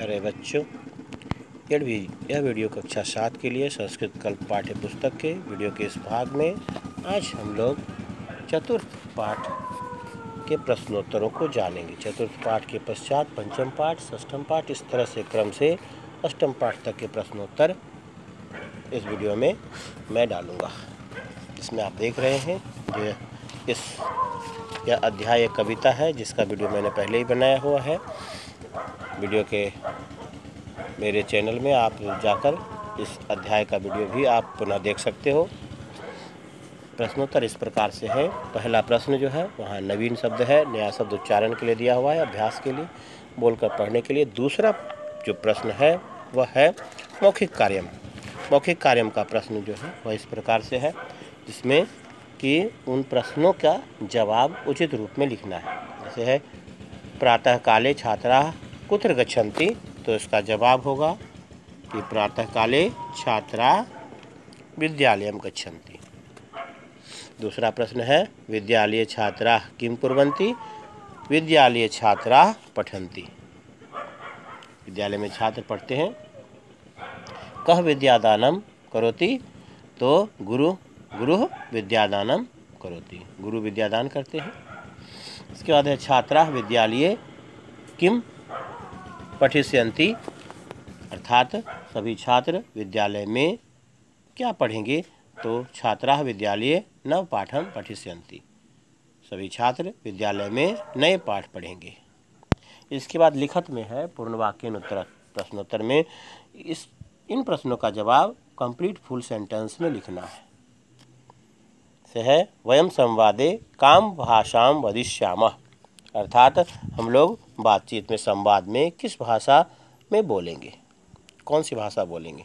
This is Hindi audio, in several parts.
अरे बच्चों यह भी यह वीडियो कक्षा सात के लिए संस्कृत कल्प पाठ्य पुस्तक के वीडियो के इस भाग में आज हम लोग चतुर्थ पाठ के प्रश्नोत्तरों को जानेंगे चतुर्थ पाठ के पश्चात पंचम पाठ षष्ठम पाठ इस तरह से क्रम से अष्टम पाठ तक के प्रश्नोत्तर इस वीडियो में मैं डालूँगा इसमें आप देख रहे हैं जो इस यह अध्याय कविता है जिसका वीडियो मैंने पहले ही बनाया हुआ है वीडियो के मेरे चैनल में आप जाकर इस अध्याय का वीडियो भी आप पुनः देख सकते हो प्रश्नोत्तर इस प्रकार से है पहला प्रश्न जो है वहाँ नवीन शब्द है नया शब्द उच्चारण के लिए दिया हुआ है अभ्यास के लिए बोलकर पढ़ने के लिए दूसरा जो प्रश्न है वह है मौखिक कार्यम मौखिक कार्यम का प्रश्न जो है वह इस प्रकार से है जिसमें कि उन प्रश्नों का जवाब उचित रूप में लिखना है जैसे है प्रातःकाले छात्रा कुत्र गच्छन्ति तो इसका जवाब होगा कि प्रातः काले छात्रा विद्यालय गच्छन्ति दूसरा प्रश्न है विद्यालय छात्रा किम कुर्वन्ति विद्यालय छात्रा पठन्ति विद्यालय में छात्र पढ़ते हैं कह विद्यादानम करोति तो गुरु गुरु विद्यादानम करोति गुरु विद्यादान करते हैं इसके बाद है छात्रा विद्यालय किम पठिष्यंती अर्थात सभी छात्र विद्यालय में क्या पढ़ेंगे तो छात्रा विद्यालय नव पाठम पठिष्यंती सभी छात्र विद्यालय में नए पाठ पढ़ेंगे इसके बाद लिखत में है पूर्णवाक्यन उत्तर प्रश्नोत्तर में इस इन प्रश्नों का जवाब कंप्लीट फुल सेंटेंस में लिखना है है वयम संवादे काम भाषा वदिष्याम अर्थात हम लोग बातचीत में संवाद में किस भाषा में बोलेंगे कौन सी भाषा बोलेंगे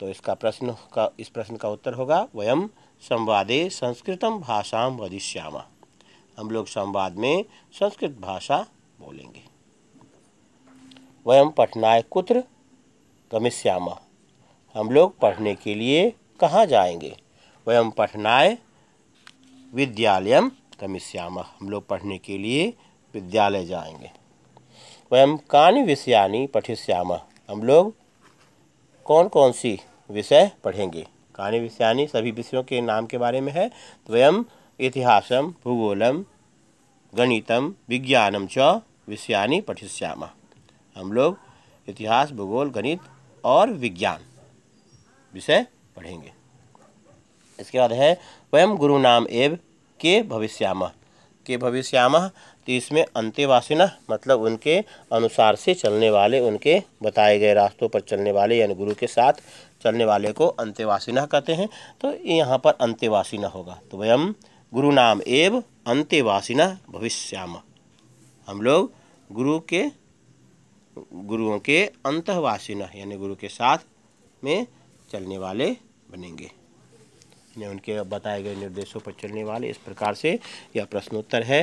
तो इसका प्रश्न का इस प्रश्न का उत्तर होगा वयम संवादे संस्कृतम भाषा वदिष्यामा हम लोग संवाद में संस्कृत भाषा बोलेंगे वयम पठनाय कुत्र गमिष्यामा हम लोग पढ़ने के लिए कहाँ जाएंगे वयम पठनाय विद्यालय गमिष्याम हम लोग पढ़ने के लिए विद्यालय जाएंगे वयम कान विषयानी पठिष्याम हम लोग कौन कौन सी विषय पढ़ेंगे कहानी विषयानी सभी विषयों के नाम के बारे में है वयम इतिहासम भूगोलम गणितम विज्ञानम च विषयानी पठिष्याम हम लोग इतिहास भूगोल गणित और विज्ञान विषय पढ़ेंगे इसके बाद है वयम गुरु नाम एव के भविष्याम के भविष्याम तो इसमें अंत्यवासिना मतलब उनके अनुसार से चलने वाले उनके बताए गए रास्तों पर चलने वाले यानी गुरु के साथ चलने वाले को अंत्यवासिना कहते हैं तो यहाँ पर अंत्यवासिना होगा तो वयम गुरु नाम एव अंत्यवासिना भविष्याम हम लोग गुरु के गुरुओं के अंतवासिना यानी गुरु के साथ में चलने वाले बनेंगे ने उनके बताए गए निर्देशों पर चलने वाले इस प्रकार से यह प्रश्नोत्तर है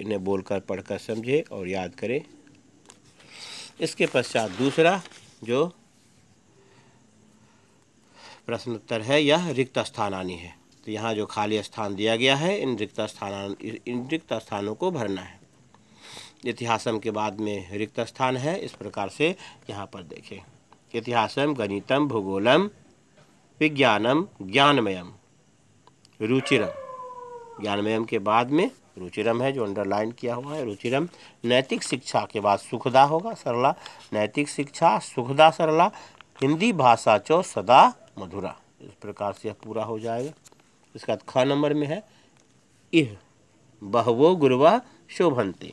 इन्हें बोलकर पढ़कर समझे और याद करें इसके पश्चात दूसरा जो प्रश्नोत्तर है यह रिक्त स्थान आनी है तो यहाँ जो खाली स्थान दिया गया है इन रिक्त स्थान इन रिक्त स्थानों को भरना है इतिहासम के बाद में रिक्त स्थान है इस प्रकार से यहाँ पर देखें इतिहासम गणितम भूगोलम विज्ञानम ज्ञानमयम रुचिरम ज्ञानमयम के बाद में रुचिरम है जो अंडरलाइन किया हुआ है रुचिरम नैतिक शिक्षा के बाद सुखदा होगा सरला नैतिक शिक्षा सुखदा सरला हिंदी भाषा चो सदा मधुरा इस प्रकार से यह पूरा हो जाएगा इसके बाद ख नंबर में है इह बहवो गुरुवा शोभनते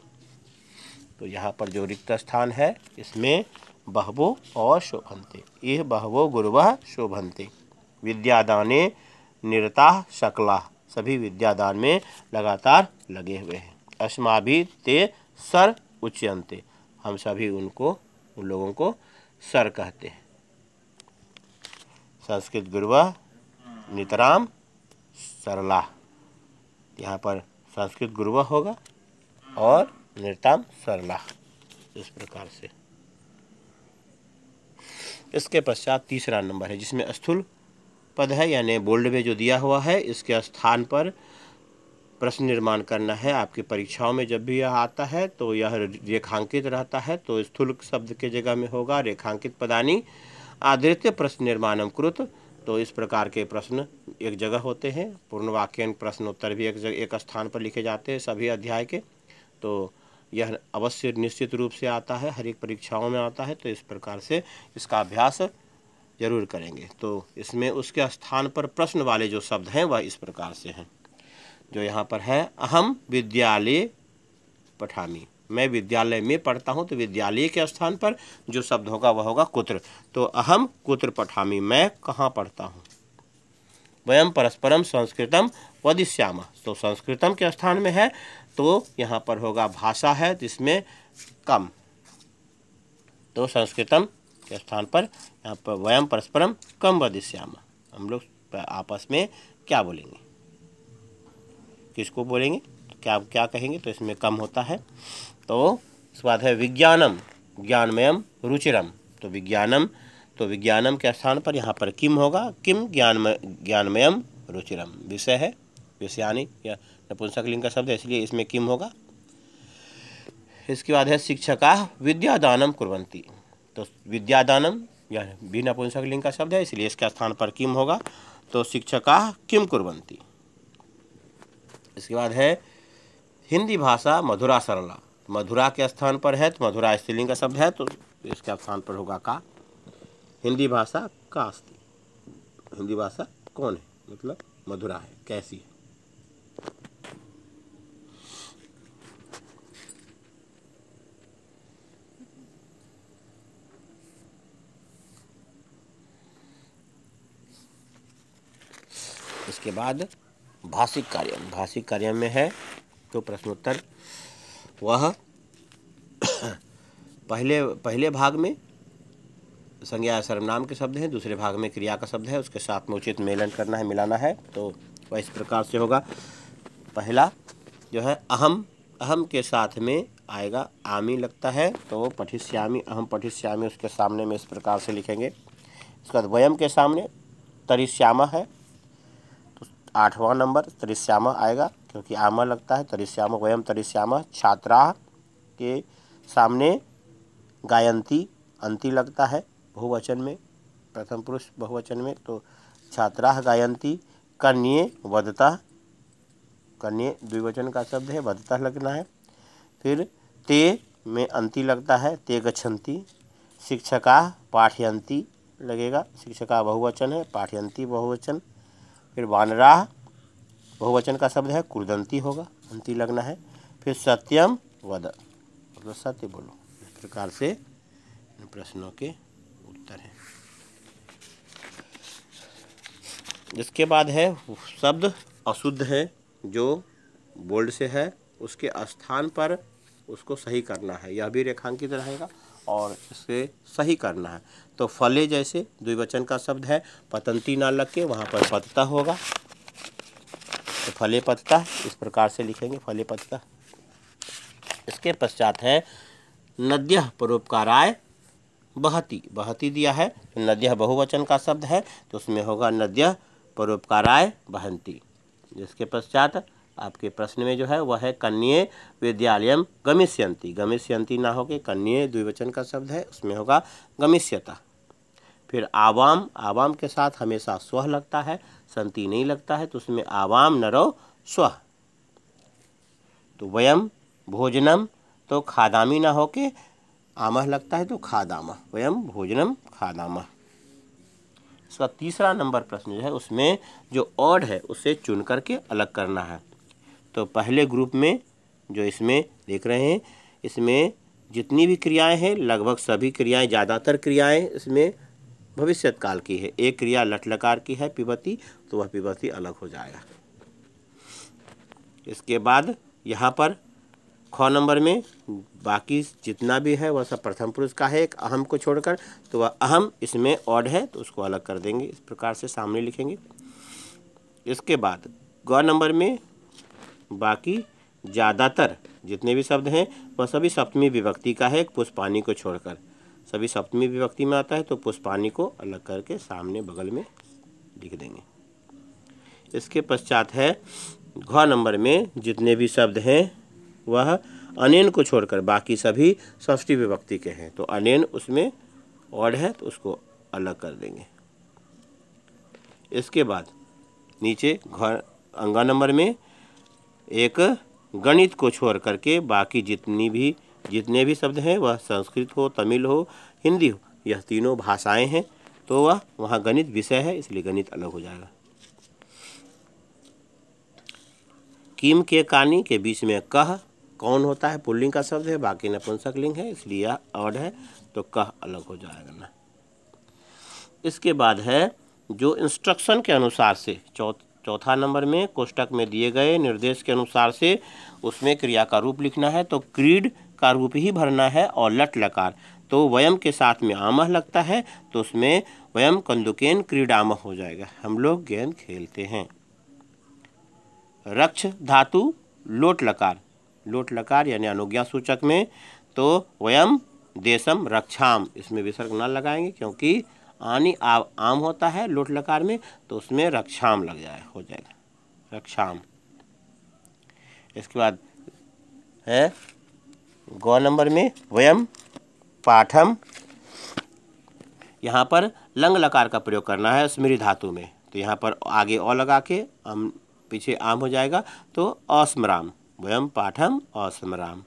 तो यहाँ पर जो रिक्त स्थान है इसमें बहवो और ये यह बहवो गुरुव शोभन्ते विद्यादाने निरता शकला सभी विद्यादान में लगातार लगे हुए हैं अस्मा भी ते सर उच्यंते हम सभी उनको उन लोगों को सर कहते हैं संस्कृत गुरु नितराम सरला यहाँ पर संस्कृत गुरु होगा और निरताम सरला इस प्रकार से इसके पश्चात तीसरा नंबर है जिसमें स्थूल पद है यानी बोल्ड में जो दिया हुआ है इसके स्थान पर प्रश्न निर्माण करना है आपकी परीक्षाओं में जब भी यह आता है तो यह रेखांकित रहता है तो स्थूल शब्द के जगह में होगा रेखांकित पदानी आदृत्य प्रश्न निर्माण कृत तो इस प्रकार के प्रश्न एक जगह होते हैं पूर्ण वाक्यन प्रश्नोत्तर भी एक जगह एक स्थान पर लिखे जाते हैं सभी अध्याय के तो यह अवश्य निश्चित रूप से आता है हर एक परीक्षाओं में आता है तो इस प्रकार से इसका अभ्यास जरूर करेंगे तो इसमें उसके स्थान पर प्रश्न वाले जो शब्द हैं वह इस प्रकार से हैं जो यहाँ पर है अहम विद्यालय पठामी मैं विद्यालय में पढ़ता हूँ तो विद्यालय के स्थान पर जो शब्द होगा वह होगा कुत्र तो अहम कुत्र पठामी मैं कहाँ पढ़ता हूँ वयम परस्परम संस्कृतम वदिश्यामा तो संस्कृतम के स्थान में है तो यहाँ पर होगा भाषा है जिसमें कम तो संस्कृतम के स्थान पर यहाँ पर वयम परस्परम कम वदिश्याम हम लोग आपस में क्या बोलेंगे किसको बोलेंगे तो क्या क्या कहेंगे तो इसमें कम होता है तो उसके बाद है विज्ञानम ज्ञानमयम रुचिरम तो विज्ञानम तो विज्ञानम के स्थान पर यहाँ पर किम होगा किम ज्ञानमय ज्ञानमयम रुचिरम विषय है व्यासानिक या नपुंसक लिंग का शब्द है इसलिए इसमें किम होगा इसके बाद है शिक्षका विद्यादानम कुरंती तो विद्यादानम या भी नपुंसक लिंग का शब्द है इसलिए इसके स्थान पर किम होगा तो शिक्षका किम कुरंती इसके बाद है हिंदी भाषा मधुरा सरला मधुरा के स्थान पर है तो मधुरा स्त्रीलिंग का शब्द है तो इसके स्थान पर होगा का हिंदी भाषा का हिंदी भाषा कौन है मतलब मधुरा है कैसी है इसके बाद भाषिक कार्य भाषिक कार्य में है तो प्रश्नोत्तर वह पहले पहले भाग में संज्ञा सर्वनाम के शब्द हैं दूसरे भाग में क्रिया का शब्द है उसके साथ में उचित मेलन करना है मिलाना है तो वह इस प्रकार से होगा पहला जो है अहम अहम के साथ में आएगा आमी लगता है तो पठिश्यामी अहम पठिश्यामी उसके सामने में इस प्रकार से लिखेंगे उसके बाद वयम के सामने तरिश्यामा है आठवां नंबर तरिश्यामा आएगा क्योंकि आमा लगता है तरिश्यामा वयम तरिश्यामा छात्रा के सामने गायंती अंति लगता है बहुवचन में प्रथम पुरुष बहुवचन में तो छात्रा गायंती कन्ये वधता कन्ये द्विवचन का शब्द है वधता लगना है फिर ते में अंति लगता है ते गछंती शिक्षका पाठयंती लगेगा शिक्षका बहुवचन है पाठयंती बहुवचन फिर वानराह बहुवचन का शब्द है कुरदंती होगा अंति लगना है फिर सत्यम वद मतलब सत्य बोलो इस प्रकार से प्रश्नों के उत्तर हैं इसके बाद है शब्द अशुद्ध है जो बोल्ड से है उसके स्थान पर उसको सही करना है यह भी रेखांकित रहेगा और इसे सही करना है तो फले जैसे द्विवचन का शब्द है पतंती ना लग के वहाँ पर पतता होगा तो फले पतता इस प्रकार से लिखेंगे फले पतता इसके पश्चात है नद्य परोपकाराय बहती बहती दिया है तो नद्य बहुवचन का शब्द है तो उसमें होगा नद्य परोपकाराय बहंती जिसके पश्चात आपके प्रश्न में जो है वह है कन्या विद्यालय गमिष्यंती गमिष्यंती ना होके कन्या द्विवचन का शब्द है उसमें होगा गमिष्यता फिर आवाम आवाम के साथ हमेशा स्व लगता है संति नहीं लगता है तो उसमें आवाम नरो स्व तो वयम भोजनम तो खादामी ना होके आमह लगता है तो खादामा वयम भोजनम खादामा इसका तीसरा नंबर प्रश्न जो है उसमें जो ऑड है उसे चुन करके अलग करना है तो पहले ग्रुप में जो इसमें देख रहे हैं इसमें जितनी भी क्रियाएं हैं लगभग सभी क्रियाएं ज़्यादातर क्रियाएं इसमें भविष्यत काल की है एक क्रिया लटलकार की है पिबती तो वह पिबती अलग हो जाएगा इसके बाद यहाँ पर ख नंबर में बाकी जितना भी है वह सब प्रथम पुरुष का है एक अहम को छोड़कर तो वह अहम इसमें ऑड है तो उसको अलग कर देंगे इस प्रकार से सामने लिखेंगे इसके बाद ग नंबर में बाकी ज़्यादातर जितने भी शब्द हैं वह सभी सप्तमी विभक्ति का है एक पुष्पानी को छोड़कर सभी सप्तमी विभक्ति में आता है तो पुष्पानी को अलग करके सामने बगल में लिख देंगे इसके पश्चात है घ नंबर में जितने भी शब्द हैं वह अनेन को छोड़कर बाकी सभी षष्ठी विभक्ति के हैं तो अनेन उसमें ऑड है तो उसको अलग कर देंगे इसके बाद नीचे घर अंगा नंबर में एक गणित को छोड़ करके बाकी जितनी भी जितने भी शब्द हैं वह संस्कृत हो तमिल हो हिंदी हो यह तीनों भाषाएं हैं तो वह वहाँ गणित विषय है इसलिए गणित अलग हो जाएगा किम के कानी के बीच में कह कौन होता है पुल्लिंग का शब्द है बाकी नपुंसक लिंग है इसलिए यह अवध है तो कह अलग हो जाएगा ना इसके बाद है जो इंस्ट्रक्शन के अनुसार से चौथा नंबर में कोष्टक में दिए गए निर्देश के अनुसार से उसमें क्रिया का रूप लिखना है तो क्रीड का रूप ही भरना है और लट लकार तो वयम के साथ में आमह लगता है तो उसमें वयम कंदुकेन क्रीडामह हो जाएगा हम लोग गेंद खेलते हैं रक्ष धातु लोट लकार लोट लकार यानी अनुज्ञा सूचक में तो वयम देशम रक्षाम इसमें विसर्ग ना लगाएंगे क्योंकि आनी आ, आम होता है लोट लकार में तो उसमें रक्षाम लग जाए हो जाएगा रक्षाम इसके बाद है गौ नंबर में वयम पाठम यहाँ पर लंग लकार का प्रयोग करना है स्मृति धातु में तो यहाँ पर आगे अ लगा के हम पीछे आम हो जाएगा तो अस्मराम वयम पाठम अस्मराम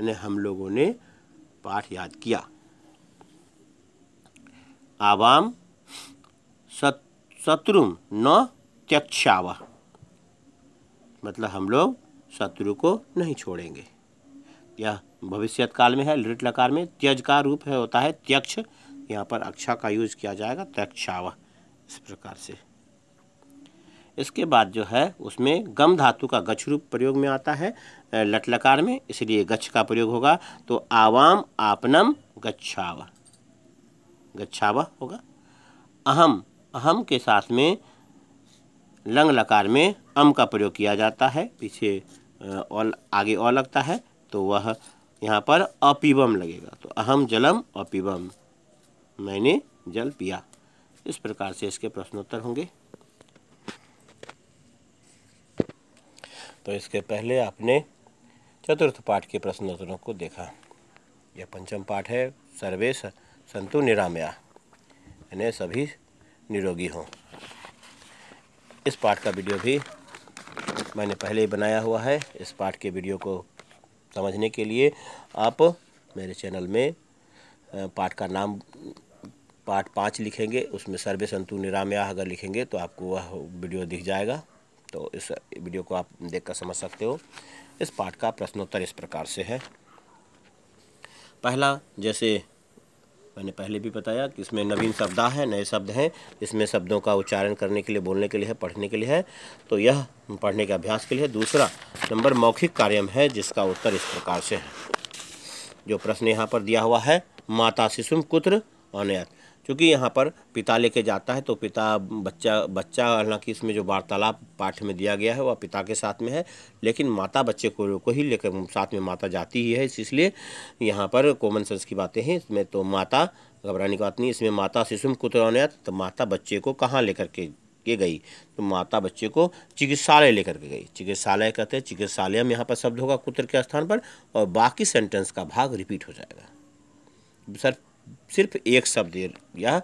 यानी हम लोगों ने पाठ याद किया आवाम सत न त्यक्षाव मतलब हम लोग शत्रु को नहीं छोड़ेंगे यह भविष्यत काल में है लिट लकार में त्यज का रूप है होता है त्यक्ष यहाँ पर अक्षा का यूज किया जाएगा त्यक्षावह इस प्रकार से इसके बाद जो है उसमें गम धातु का गच्छ रूप प्रयोग में आता है लट लकार में इसलिए गच्छ का प्रयोग होगा तो आवाम आपनम गच्छाव गच्छावा होगा अहम अहम के साथ में लंग लकार में अम का प्रयोग किया जाता है पीछे और आगे और लगता है तो वह यहाँ पर अपिबम लगेगा तो अहम जलम अपिबम मैंने जल पिया इस प्रकार से इसके प्रश्नोत्तर होंगे तो इसके पहले आपने चतुर्थ पाठ के प्रश्नोत्तरों को देखा यह पंचम पाठ है सर्वे संतु निरामया यानी सभी निरोगी हों इस पाठ का वीडियो भी मैंने पहले ही बनाया हुआ है इस पाठ के वीडियो को समझने के लिए आप मेरे चैनल में पाठ का नाम पार्ट पाँच लिखेंगे उसमें सर्वे संतु निरामया अगर लिखेंगे तो आपको वह वीडियो दिख जाएगा तो इस वीडियो को आप देखकर समझ सकते हो इस पाठ का प्रश्नोत्तर इस प्रकार से है पहला जैसे मैंने पहले भी बताया कि इसमें नवीन शब्दा हैं नए शब्द हैं इसमें शब्दों का उच्चारण करने के लिए बोलने के लिए है पढ़ने के लिए है तो यह पढ़ने के अभ्यास के लिए है दूसरा नंबर मौखिक कार्यम है जिसका उत्तर इस प्रकार से है जो प्रश्न यहाँ पर दिया हुआ है माता शिशुम कुत्र अनयत क्योंकि यहाँ पर पिता लेके जाता है तो पिता बच्चा बच्चा हालांकि इसमें जो वार्तालाप पाठ में दिया गया है वह पिता के साथ में है लेकिन माता बच्चे को को ही लेकर साथ में माता जाती ही है इसलिए यहाँ पर कॉमन सेंस की बातें हैं इसमें तो माता घबराने की बात नहीं इसमें माता शिशु कुतरौनिया तो माता बच्चे को कहाँ लेकर के के गई तो माता बच्चे को चिकित्सालय लेकर के गई चिकित्सालय कहते हैं चिकित्सालय में यहाँ पर शब्द होगा कुत्र के स्थान पर और बाकी सेंटेंस का भाग रिपीट हो जाएगा सर सिर्फ एक शब्द यह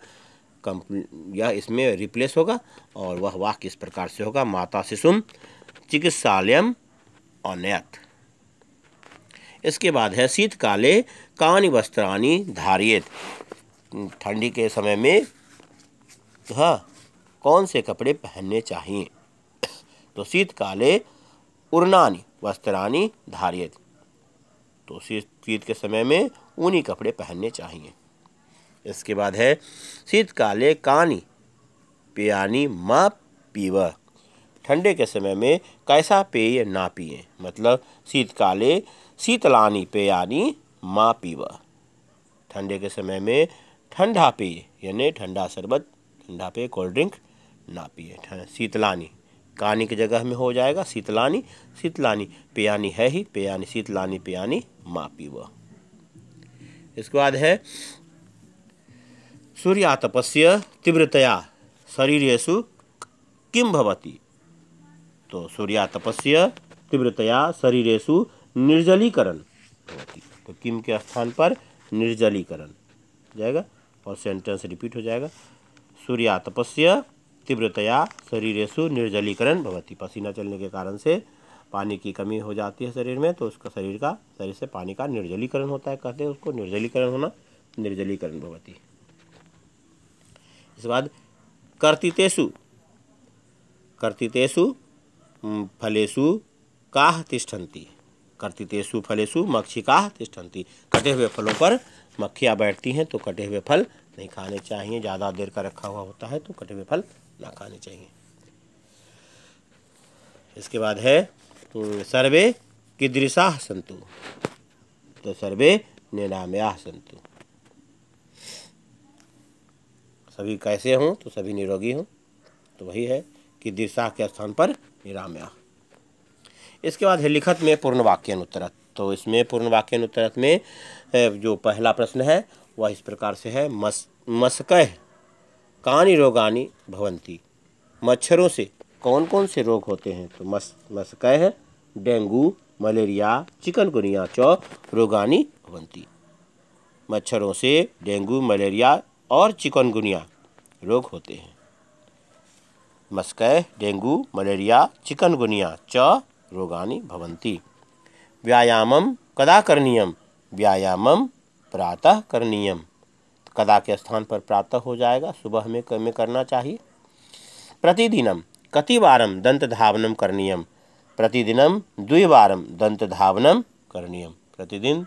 कम यह इसमें रिप्लेस होगा और वह वाक्य इस प्रकार से होगा माता शिशुम चिकित्सालयम अनयत इसके बाद है शीतकाले कानी वस्त्राणी धारियत ठंडी के समय में हाँ कौन से कपड़े पहनने चाहिए तो शीतकाले उर्नानी वस्त्राणी धारियत तो शीत के समय में ऊनी कपड़े पहनने चाहिए इसके बाद है शीतकाले कानी पियानी माँ पीव ठंडे के समय में कैसा पेय ना पिए मतलब शीतकाले शीतलानी पेयानी माँ पीव ठंडे के समय में ठंडा पेय यानी ठंडा शरबत ठंडा पेय कोल्ड ड्रिंक ना पिए शीतलानी कानी की जगह में हो जाएगा शीतलानी शीतलानी पियानी है ही पियानी शीतलानी पियानी माँ पीव इसके बाद है सूर्यातपस्य तीव्रतया शरीरेषु किम भवति तो सूर्यातपस्य तीव्रतया शरीरेषु निर्जलीकरण होती तो किम के स्थान पर निर्जलीकरण जाएगा और सेंटेंस रिपीट हो जाएगा सूर्यातपस्य तीव्रतया शरीरेषु निर्जलीकरण भवती पसीना चलने के कारण से पानी की कमी हो जाती है शरीर में तो उसका शरीर का शरीर से पानी का निर्जलीकरण होता है कहते हैं उसको निर्जलीकरण होना निर्जलीकरण भवती इसके बाद कर्तितेशु फलेशु का तिष्ठती कर्तितेशु फलेशु मक्षी का तिष्ठती कटे हुए फलों पर मक्खियाँ बैठती हैं तो कटे हुए फल नहीं खाने चाहिए ज़्यादा देर का रखा हुआ होता है तो कटे हुए फल ना खाने चाहिए इसके बाद है सर्वे किदृशाह संतु तो सर्वे निरामया संतु सभी कैसे हों तो सभी निरोगी हों तो वही है कि दिशा के स्थान पर निरामया इसके बाद है लिखत में पूर्ण वाक्यानुतरत तो इसमें पूर्ण वाक्यानुतरत में जो पहला प्रश्न है वह इस प्रकार से है मस मस्कह कानी रोगानी भवंती मच्छरों से कौन कौन से रोग होते हैं तो मस मस्कह डेंगू मलेरिया चिकनगुनिया चौ रोगानी भवंती मच्छरों से डेंगू मलेरिया और चिकनगुनिया रोग होते हैं मस्कै डेंगू मलेरिया चिकनगुनिया च रोगानी भवंती व्यायामम कदा करनीय व्यायामम प्रातः करनीय कदा के स्थान पर प्रातः हो जाएगा सुबह में में करना चाहिए प्रतिदिनम बार दंत धावनम करनीय प्रतिदिनम द्विवारम दंत धावनम करनीय प्रतिदिन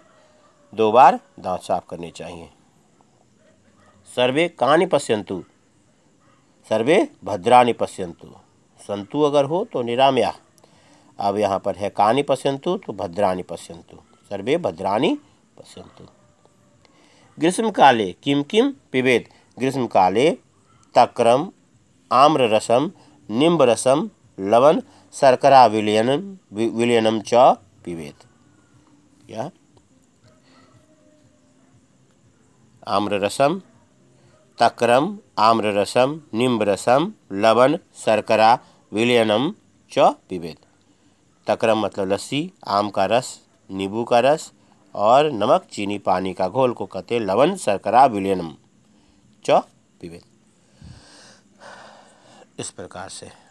दो बार दांत साफ करने चाहिए सर्वे का पश्यंतु सर्वे भद्रा पश्यंतु संतु अगर हो तो निरामया अब यहाँ पर है कानि पश्यंतु तो भद्रा पश्यंतु सर्वे भद्रा पश्यंतु काले किम किम ग्रीष्म काले तक्रम आम्ररसम निम्बरसम लवण शर्करा विलयन विलयनम च पिबेत यह आम्ररसम तक्रम आम्ररसम निम्बरसम लवण शर्करा विलयनम च पिबेत तक्रम मतलब लस्सी आम का रस नींबू का रस और नमक चीनी पानी का घोल को कहते लवण शर्करा विलयनम च पिबेत इस प्रकार से